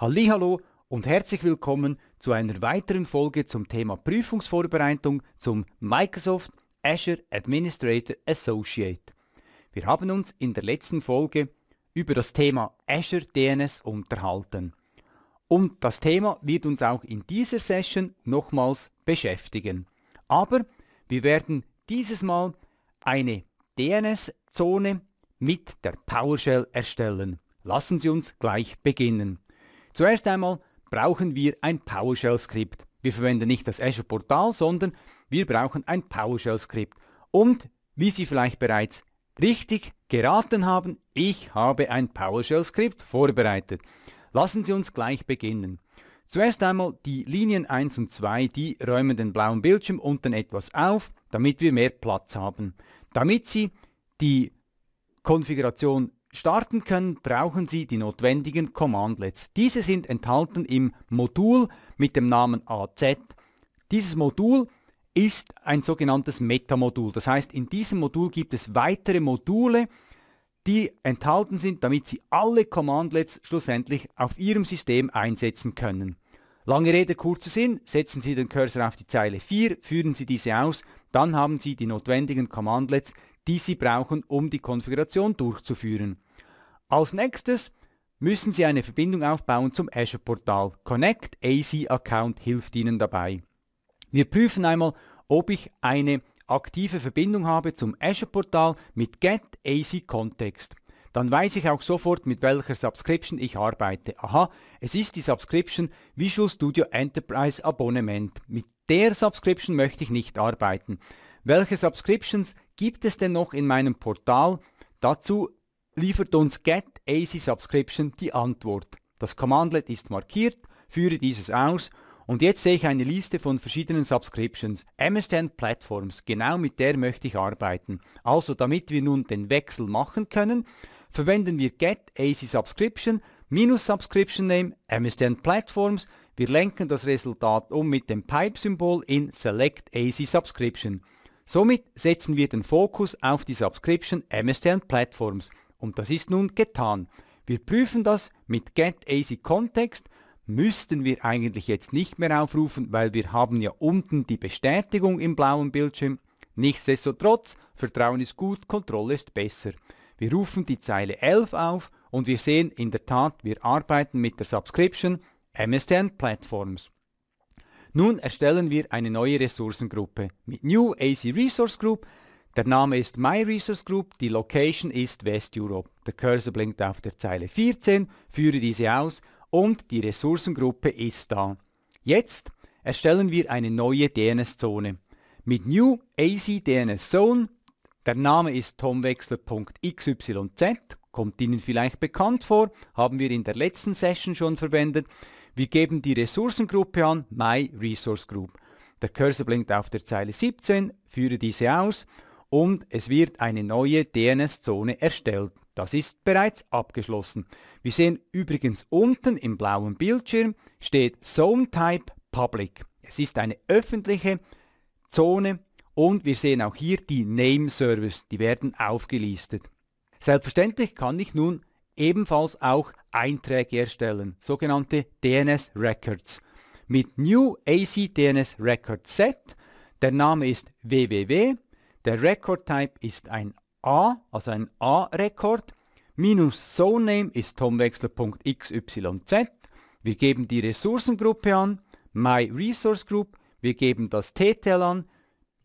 Hallo und herzlich willkommen zu einer weiteren Folge zum Thema Prüfungsvorbereitung zum Microsoft Azure Administrator Associate. Wir haben uns in der letzten Folge über das Thema Azure DNS unterhalten. Und das Thema wird uns auch in dieser Session nochmals beschäftigen. Aber wir werden dieses Mal eine DNS-Zone mit der PowerShell erstellen. Lassen Sie uns gleich beginnen. Zuerst einmal brauchen wir ein PowerShell-Skript. Wir verwenden nicht das Azure Portal, sondern wir brauchen ein PowerShell-Skript. Und wie Sie vielleicht bereits richtig geraten haben, ich habe ein PowerShell-Skript vorbereitet. Lassen Sie uns gleich beginnen. Zuerst einmal die Linien 1 und 2, die räumen den blauen Bildschirm unten etwas auf, damit wir mehr Platz haben. Damit Sie die Konfiguration starten können, brauchen Sie die notwendigen Commandlets. Diese sind enthalten im Modul mit dem Namen AZ. Dieses Modul ist ein sogenanntes Metamodul. Das heißt, in diesem Modul gibt es weitere Module, die enthalten sind, damit Sie alle Commandlets schlussendlich auf Ihrem System einsetzen können. Lange Rede, kurzer Sinn, setzen Sie den Cursor auf die Zeile 4, führen Sie diese aus, dann haben Sie die notwendigen Commandlets, die Sie brauchen, um die Konfiguration durchzuführen. Als nächstes müssen Sie eine Verbindung aufbauen zum Azure-Portal. Connect AC Account hilft Ihnen dabei. Wir prüfen einmal, ob ich eine aktive Verbindung habe zum Azure-Portal mit Get AC Context. Dann weiß ich auch sofort, mit welcher Subscription ich arbeite. Aha, es ist die Subscription Visual Studio Enterprise Abonnement. Mit der Subscription möchte ich nicht arbeiten. Welche Subscriptions gibt es denn noch in meinem Portal? Dazu liefert uns Get AC Subscription die Antwort. Das Commandlet ist markiert, führe dieses aus und jetzt sehe ich eine Liste von verschiedenen Subscriptions, MSN Platforms, genau mit der möchte ich arbeiten. Also damit wir nun den Wechsel machen können, verwenden wir Get AC Subscription minus Subscription Name MSN Platforms. Wir lenken das Resultat um mit dem Pipe-Symbol in Select AC Subscription. Somit setzen wir den Fokus auf die Subscription MSN Platforms. Und das ist nun getan. Wir prüfen das mit Get AC Context, Müssten wir eigentlich jetzt nicht mehr aufrufen, weil wir haben ja unten die Bestätigung im blauen Bildschirm. Nichtsdestotrotz, Vertrauen ist gut, Kontrolle ist besser. Wir rufen die Zeile 11 auf und wir sehen in der Tat, wir arbeiten mit der Subscription MSDN Platforms. Nun erstellen wir eine neue Ressourcengruppe mit New AC Resource Group. Der Name ist My Resource Group, die Location ist Westeuropa. Der Cursor blinkt auf der Zeile 14, führe diese aus und die Ressourcengruppe ist da. Jetzt erstellen wir eine neue DNS-Zone. Mit New AC DNS Zone, der Name ist tomwechsel.xyz, kommt Ihnen vielleicht bekannt vor, haben wir in der letzten Session schon verwendet. Wir geben die Ressourcengruppe an, My Resource Group. Der Cursor blinkt auf der Zeile 17, führe diese aus und es wird eine neue DNS-Zone erstellt. Das ist bereits abgeschlossen. Wir sehen übrigens unten im blauen Bildschirm steht Zone Type Public. Es ist eine öffentliche Zone und wir sehen auch hier die Name Service, die werden aufgelistet. Selbstverständlich kann ich nun ebenfalls auch Einträge erstellen, sogenannte DNS Records. Mit New AC DNS Record Set, der Name ist www der Record Type ist ein A, also ein A-Rekord. Minus SoName ist tomwechsel.xyz. Wir geben die Ressourcengruppe an, My Resource Group. Wir geben das TTL an,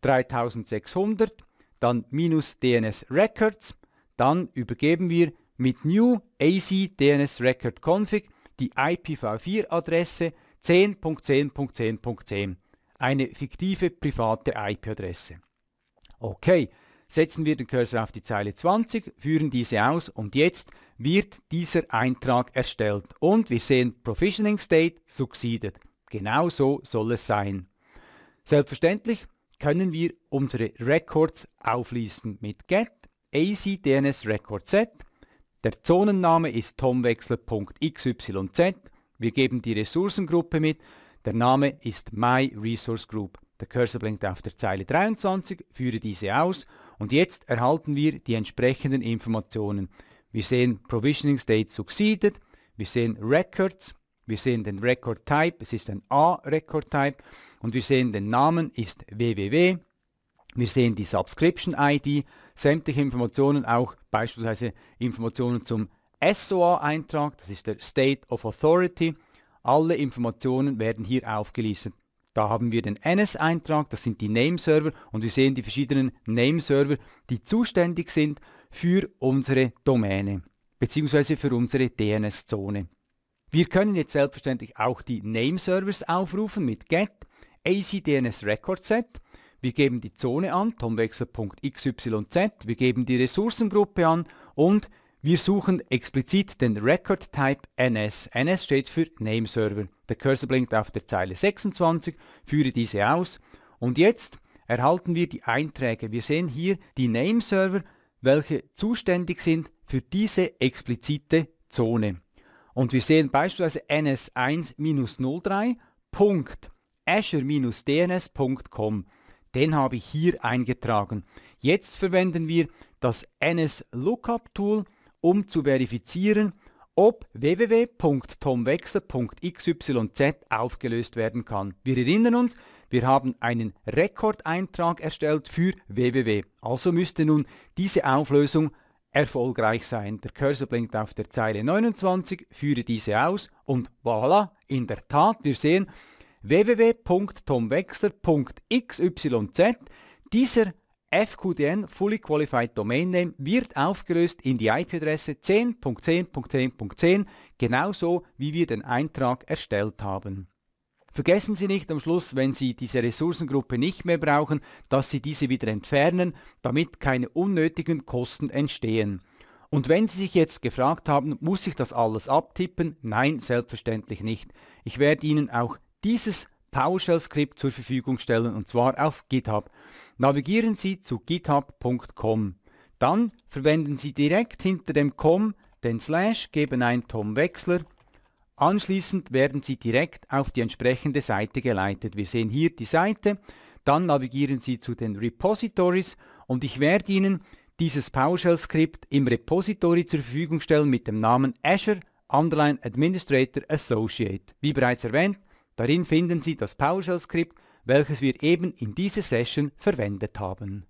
3600. Dann minus DNS Records. Dann übergeben wir mit New AC DNS Record Config die IPv4-Adresse 10.10.10.10, eine fiktive private IP-Adresse. Okay, setzen wir den Cursor auf die Zeile 20, führen diese aus und jetzt wird dieser Eintrag erstellt und wir sehen Provisioning State succeeded. Genau so soll es sein. Selbstverständlich können wir unsere Records auflisten mit get acdnsrecordset. Der Zonenname ist tomwechsel.xyz. Wir geben die Ressourcengruppe mit. Der Name ist myresourcegroup. Der Cursor blinkt auf der Zeile 23, führe diese aus und jetzt erhalten wir die entsprechenden Informationen. Wir sehen Provisioning State Succeeded, wir sehen Records, wir sehen den Record Type, es ist ein A-Record Type und wir sehen den Namen ist www. Wir sehen die Subscription ID, sämtliche Informationen, auch beispielsweise Informationen zum SOA-Eintrag, das ist der State of Authority. Alle Informationen werden hier aufgelistet. Da haben wir den NS-Eintrag, das sind die Nameserver und wir sehen die verschiedenen Nameserver, die zuständig sind für unsere Domäne bzw. für unsere DNS-Zone. Wir können jetzt selbstverständlich auch die Nameservers aufrufen mit get acdns-recordset. Wir geben die Zone an, tomwechsel.xyz, wir geben die Ressourcengruppe an und wir suchen explizit den Record Type NS. NS steht für Name Server. Der Cursor blinkt auf der Zeile 26, führe diese aus und jetzt erhalten wir die Einträge. Wir sehen hier die Name Server, welche zuständig sind für diese explizite Zone. Und wir sehen beispielsweise ns1-03.azure-dns.com. Den habe ich hier eingetragen. Jetzt verwenden wir das NS Lookup Tool um zu verifizieren, ob www.tomwechsel.xyz aufgelöst werden kann. Wir erinnern uns, wir haben einen Rekordeintrag erstellt für www. Also müsste nun diese Auflösung erfolgreich sein. Der Cursor blinkt auf der Zeile 29, führe diese aus und voilà, in der Tat, wir sehen www.tomwechsler.xyz. Dieser FQDN Fully Qualified Domain Name wird aufgelöst in die IP-Adresse 10.10.10.10, genauso wie wir den Eintrag erstellt haben. Vergessen Sie nicht am Schluss, wenn Sie diese Ressourcengruppe nicht mehr brauchen, dass Sie diese wieder entfernen, damit keine unnötigen Kosten entstehen. Und wenn Sie sich jetzt gefragt haben, muss ich das alles abtippen? Nein, selbstverständlich nicht. Ich werde Ihnen auch dieses PowerShell-Skript zur Verfügung stellen und zwar auf GitHub. Navigieren Sie zu github.com. Dann verwenden Sie direkt hinter dem com den Slash, geben ein Tom Wechsler. Anschließend werden Sie direkt auf die entsprechende Seite geleitet. Wir sehen hier die Seite. Dann navigieren Sie zu den Repositories und ich werde Ihnen dieses PowerShell-Skript im Repository zur Verfügung stellen mit dem Namen Azure Underline Administrator Associate. Wie bereits erwähnt, Darin finden Sie das PowerShell-Skript, welches wir eben in dieser Session verwendet haben.